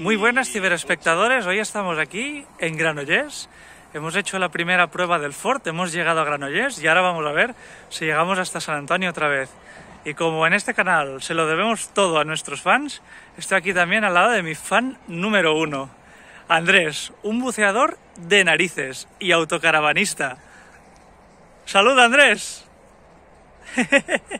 Muy buenas ciberespectadores, hoy estamos aquí en Granollers. Hemos hecho la primera prueba del Ford, hemos llegado a Granollers y ahora vamos a ver si llegamos hasta San Antonio otra vez. Y como en este canal se lo debemos todo a nuestros fans, estoy aquí también al lado de mi fan número uno, Andrés, un buceador de narices y autocaravanista. ¡Salud, Andrés!